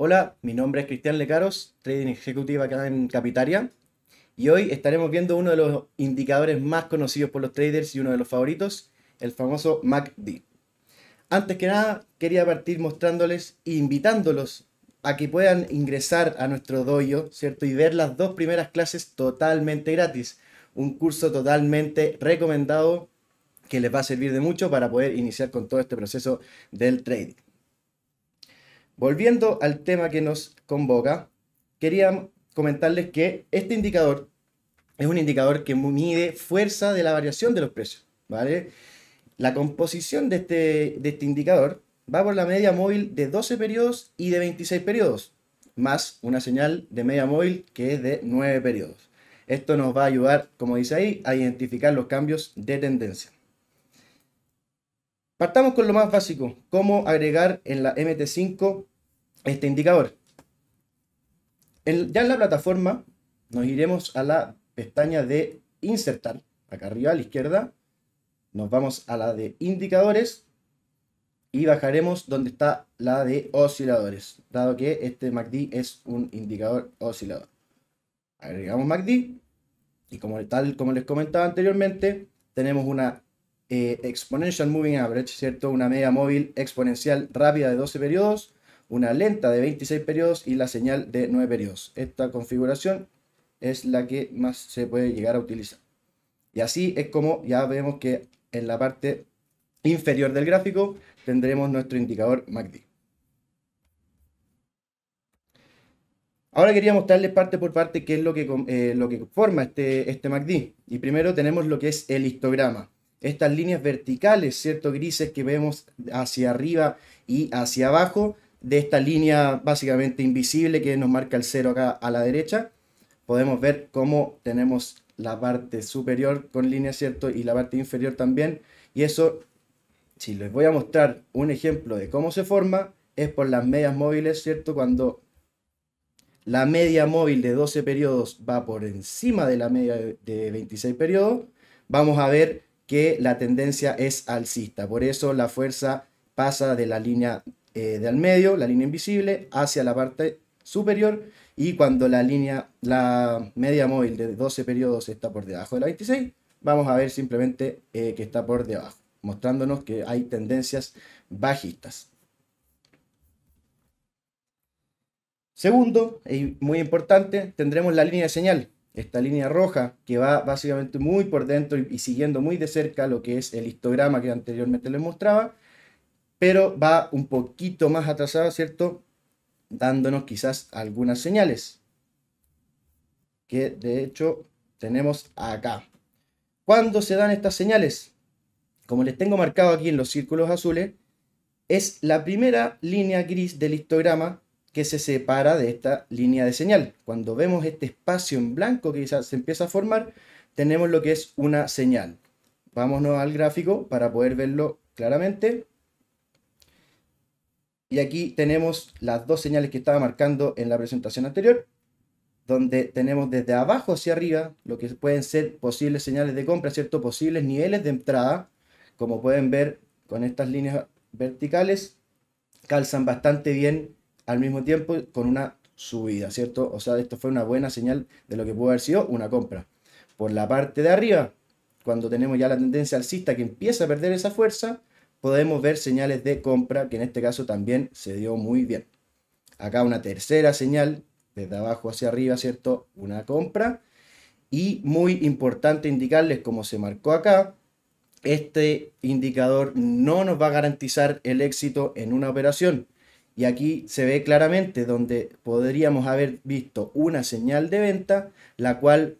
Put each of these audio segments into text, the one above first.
Hola, mi nombre es Cristian Lecaros, trading executive acá en Capitaria. Y hoy estaremos viendo uno de los indicadores más conocidos por los traders y uno de los favoritos, el famoso MACD. Antes que nada, quería partir mostrándoles e invitándolos a que puedan ingresar a nuestro Doyo, ¿cierto? Y ver las dos primeras clases totalmente gratis. Un curso totalmente recomendado que les va a servir de mucho para poder iniciar con todo este proceso del trading volviendo al tema que nos convoca, quería comentarles que este indicador es un indicador que mide fuerza de la variación de los precios, ¿vale? La composición de este, de este indicador va por la media móvil de 12 periodos y de 26 periodos, más una señal de media móvil que es de 9 periodos. Esto nos va a ayudar, como dice ahí, a identificar los cambios de tendencia. Partamos con lo más básico, cómo agregar en la MT5 este indicador. ya en la plataforma nos iremos a la pestaña de insertar, acá arriba a la izquierda, nos vamos a la de indicadores y bajaremos donde está la de osciladores, dado que este MACD es un indicador oscilador. Agregamos MACD y como tal como les comentaba anteriormente, tenemos una eh, exponential Moving Average, ¿cierto? Una media móvil exponencial rápida de 12 periodos, una lenta de 26 periodos y la señal de 9 periodos. Esta configuración es la que más se puede llegar a utilizar. Y así es como ya vemos que en la parte inferior del gráfico tendremos nuestro indicador MACD. Ahora quería mostrarles parte por parte qué es lo que, eh, lo que forma este, este MACD. Y primero tenemos lo que es el histograma estas líneas verticales, ¿cierto? Grises que vemos hacia arriba y hacia abajo, de esta línea básicamente invisible que nos marca el cero acá a la derecha, podemos ver cómo tenemos la parte superior con línea, ¿cierto? Y la parte inferior también. Y eso, si les voy a mostrar un ejemplo de cómo se forma, es por las medias móviles, ¿cierto? Cuando la media móvil de 12 periodos va por encima de la media de 26 periodos, vamos a ver que la tendencia es alcista. Por eso la fuerza pasa de la línea eh, de al medio, la línea invisible, hacia la parte superior y cuando la línea, la media móvil de 12 periodos está por debajo de la 26, vamos a ver simplemente eh, que está por debajo, mostrándonos que hay tendencias bajistas. Segundo, y muy importante, tendremos la línea de señal esta línea roja que va básicamente muy por dentro y, siguiendo muy de cerca lo que es el histograma que anteriormente les mostraba, pero va un poquito más atrasada, ¿cierto? Dándonos quizás algunas señales que de hecho tenemos acá. ¿Cuándo se dan estas señales? Como les tengo marcado aquí en los círculos azules, es la primera línea gris del histograma que se separa de esta línea de señal. Cuando vemos este espacio en blanco que se empieza a formar, tenemos lo que es una señal. Vámonos al gráfico para poder verlo claramente. Y aquí tenemos las dos señales que estaba marcando en la presentación anterior, donde tenemos desde abajo hacia arriba lo que pueden ser posibles señales de compra, ciertos Posibles niveles de entrada, como pueden ver con estas líneas verticales, calzan bastante bien al mismo tiempo con una subida, ¿cierto? O sea, esto fue una buena señal de lo que pudo haber sido una compra. Por la parte de arriba, cuando tenemos ya la tendencia alcista que empieza a perder esa fuerza, podemos ver señales de compra que en este caso también se dio muy bien. Acá una tercera señal, desde abajo hacia arriba, ¿cierto? Una compra. Y muy importante indicarles, como se marcó acá, este indicador no nos va a garantizar el éxito en una operación. Y aquí se ve claramente donde podríamos haber visto una señal de venta, la cual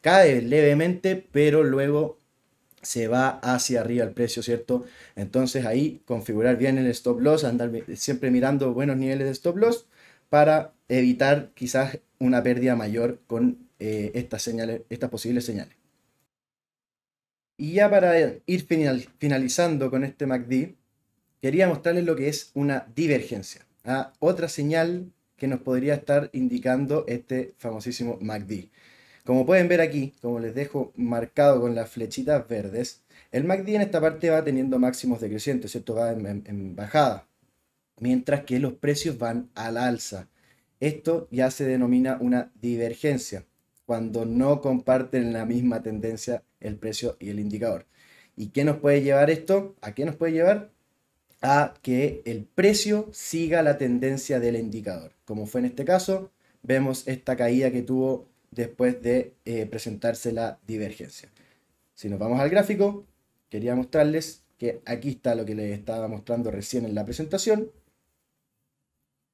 cae levemente, pero luego se va hacia arriba el precio, ¿cierto? Entonces ahí configurar bien el stop loss, andar siempre mirando buenos niveles de stop loss para evitar quizás una pérdida mayor con eh, estas, señales, estas posibles señales. Y ya para ir finalizando con este MACD, quería mostrarles lo que es una divergencia, ¿ah? otra señal que nos podría estar indicando este famosísimo MACD. Como pueden ver aquí, como les dejo marcado con las flechitas verdes, el MACD en esta parte va teniendo máximos decrecientes, esto Va en, en bajada, mientras que los precios van al alza. Esto ya se denomina una divergencia, cuando no comparten la misma tendencia el precio y el indicador. ¿Y qué nos puede llevar esto? ¿A qué nos puede llevar? a que el precio siga la tendencia del indicador. Como fue en este caso, vemos esta caída que tuvo después de eh, presentarse la divergencia. Si nos vamos al gráfico, quería mostrarles que aquí está lo que les estaba mostrando recién en la presentación.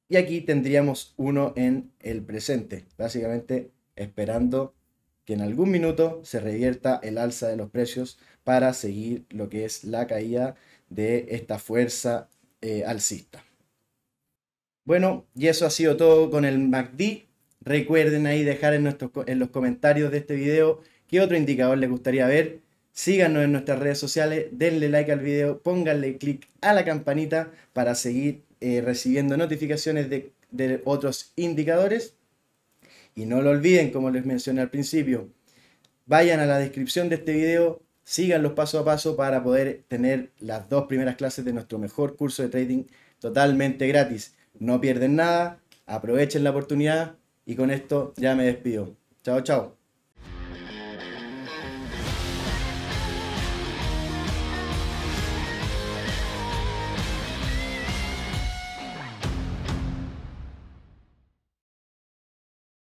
Y aquí tendríamos uno en el presente, básicamente esperando que en algún minuto se revierta el alza de los precios para seguir lo que es la caída de esta fuerza eh, alcista. Bueno, y eso ha sido todo con el MACD. Recuerden ahí dejar en, nuestros, en los comentarios de este video qué otro indicador les gustaría ver. Síganos en nuestras redes sociales, denle like al video, pónganle click a la campanita para seguir eh, recibiendo notificaciones de, de otros indicadores. Y no lo olviden, como les mencioné al principio, vayan a la descripción de este video, Sigan los pasos a paso para poder tener las dos primeras clases de nuestro mejor curso de trading totalmente gratis. No pierden nada, aprovechen la oportunidad y con esto ya me despido. Chao, chao.